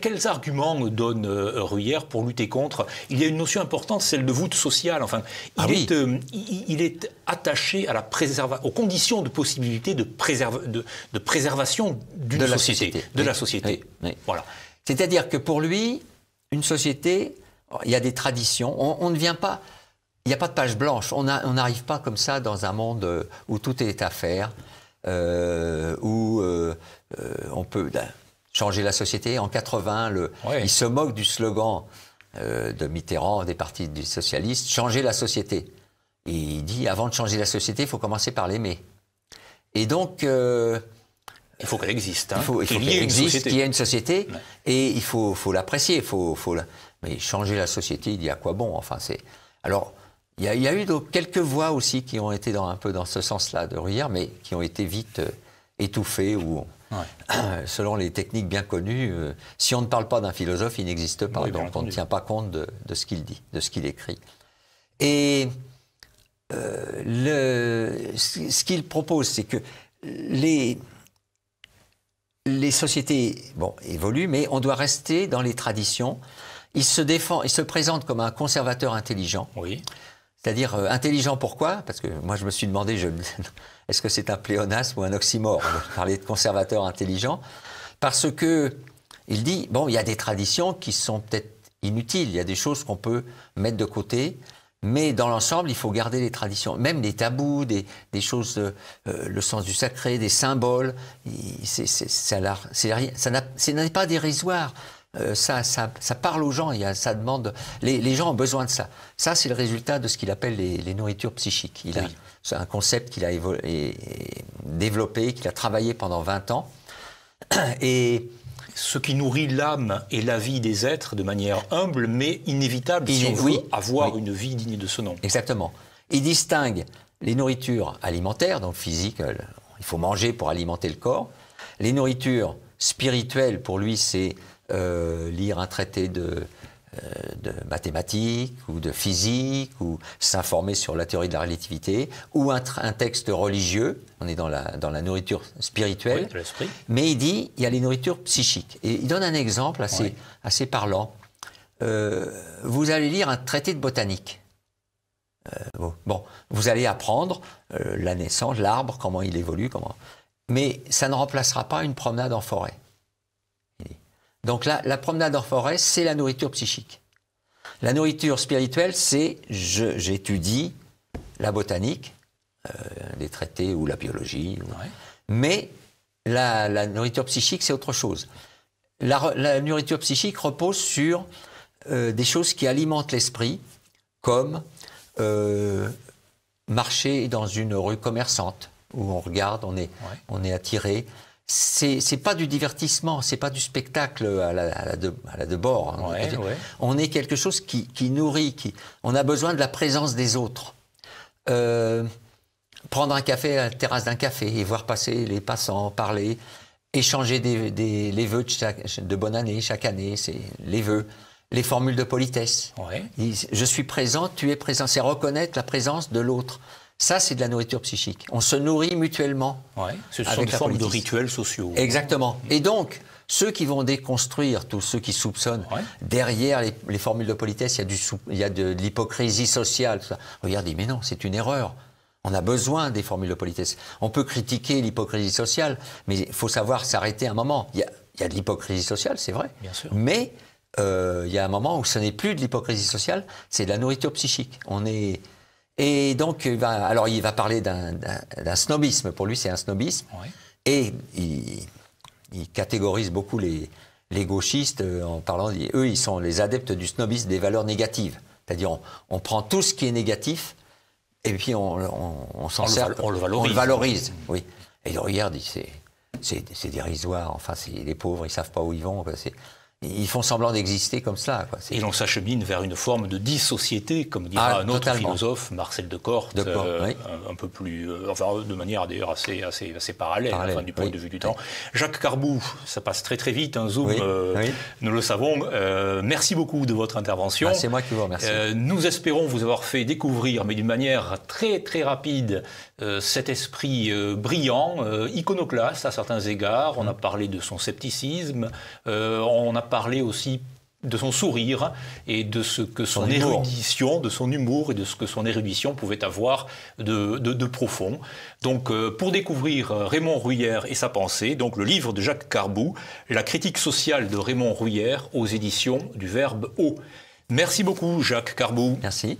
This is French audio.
Quels arguments euh, donne euh, Ruyère pour lutter contre Il y a une notion importante, celle de voûte sociale. Enfin, il, ah est, euh, il, est, attaché à la aux conditions de possibilité de, de, préservation d'une de société, société, De la société. Voilà. C'est-à-dire que pour lui, une société, il y a des traditions. On, ne vient pas. Il n'y a pas de page blanche. On n'arrive pas comme ça dans un monde euh, où tout est à faire, où on peut. Ben, changer la société. En 80, le, il se moque du slogan euh, de Mitterrand, des partis du socialistes, changer la société. Et il dit, avant de changer la société, il faut commencer par l'aimer. Et donc... Euh, il faut qu'elle existe. Hein, il faut, qu'il y ait une société. ait une société Et il faut, l'apprécier. Faut, faut Mais changer la société, il y a quoi bon enfin, c'est... Alors, il y, a, eu quelques voix aussi qui ont été un peu dans ce sens-là de rire, mais qui ont été vite euh, étouffées ou Selon les techniques bien connues, euh, si on ne parle pas d'un philosophe, il n'existe pas. donc on ne tient pas compte de, ce qu'il dit, de ce qu'il écrit. Et euh, ce qu'il propose, c'est que les, les sociétés bon, évoluent, mais on doit rester dans les traditions. Il se défend, il se présente comme un conservateur intelligent. Oui. C'est-à-dire euh, intelligent pourquoi Parce que moi je me suis demandé, est-ce que c'est un pléonasme ou un oxymore de parler de conservateur intelligent Parce que il dit, bon, il y a des traditions qui sont peut-être inutiles, il y a des choses qu'on peut mettre de côté, mais dans l'ensemble, il faut garder les traditions, même les tabous, des, choses, euh, euh, le sens du sacré, des symboles, c'est, ça n'est pas dérisoire. Euh, ça, ça, ça, parle aux gens, a, ça demande, les, les, gens ont besoin de ça. Ça, c'est le résultat de ce qu'il appelle les, les, nourritures psychiques. Il C'est un concept qu'il a développé, qu'il a travaillé pendant 20 ans. Et ce qui nourrit l'âme et la vie des êtres de manière humble, mais inévitable, si on veut avoir une vie digne de ce nom. Exactement. Il distingue les nourritures alimentaires, donc physiques, euh, il faut manger pour alimenter le corps. Les nourritures spirituelles, pour lui, c'est euh, lire un traité euh, de, mathématiques ou de physique ou s'informer sur la théorie de la relativité ou un, texte religieux, on est dans la, nourriture spirituelle, mais il dit il y a les nourritures psychiques. Et il donne un exemple assez, parlant. Euh, vous allez lire un traité de botanique. bon, vous allez apprendre la naissance, l'arbre, comment il évolue, comment... mais ça ne remplacera pas une promenade en forêt. Donc la promenade en forêt, c'est la nourriture psychique. La nourriture spirituelle, c'est j'étudie la botanique, euh, les traités ou la biologie. Mais la, nourriture psychique, c'est autre chose. La, nourriture psychique repose sur euh, des choses qui alimentent l'esprit, comme euh, marcher dans une rue commerçante, où on regarde, on est, on est attiré c'est c'est pas du divertissement, c'est pas du spectacle à la, à de, bord. Hein, on est quelque chose qui, nourrit, qui on a besoin de la présence des autres. Euh, prendre un café à la terrasse d'un café et voir passer les passants, parler, échanger des, les vœux de, bonne année chaque année, c'est les vœux, les formules de politesse. Je suis présent, tu es présent, c'est reconnaître la présence de l'autre. Ça, c'est de la nourriture psychique. On se nourrit mutuellement. Ouais, ce sont des formes de rituels sociaux. Exactement. Mmh. Et donc, ceux qui vont déconstruire, tous ceux qui soupçonnent, derrière les, formules de politesse, il y a, du il y a de, l'hypocrisie sociale. Regardez, mais non, c'est une erreur. On a besoin des formules de politesse. On peut critiquer l'hypocrisie sociale, mais il faut savoir s'arrêter un moment. Il y a, de l'hypocrisie sociale, c'est vrai. Bien sûr. Mais euh, il y a un moment où ce n'est plus de l'hypocrisie sociale, c'est de la nourriture psychique. On est et donc, alors il va parler d'un snobisme. Pour lui, c'est un snobisme. Et il, catégorise beaucoup les, les gauchistes euh, en parlant, eux, ils sont les adeptes du snobisme des valeurs négatives. C'est-à-dire, on, prend tout ce qui est négatif et puis on, s'en sert. Le, on le valorise. On le valorise, mmh. oui. Et il regarde, c'est dérisoire. Enfin, les pauvres, ils savent pas où ils vont. Ils font semblant d'exister comme ça. – Et l'on s'achemine vers une forme de dissociété, comme dira ah, un autre philosophe, Marcel de Corte, euh, un, peu plus, euh, enfin euh, de manière d'ailleurs assez, assez, assez parallèle, du point de vue du temps. Jacques Carbou, ça passe très très vite, un zoom, nous le savons. merci beaucoup de votre intervention. Bah, c'est moi qui vous remercie. nous espérons vous avoir fait découvrir, mais d'une manière très très rapide, cet esprit brillant, iconoclaste à certains égards. On mm. a parlé de son scepticisme, on a parlé parler aussi de son sourire et de ce que son, érudition, de son humour et de ce que son érudition pouvait avoir de, profond. Donc, euh, pour découvrir euh, Raymond Ruyère et sa pensée, donc le livre de Jacques Carbou, La critique sociale de Raymond Ruyère aux éditions du Verbe haut. Merci beaucoup, Jacques Carbou. Merci.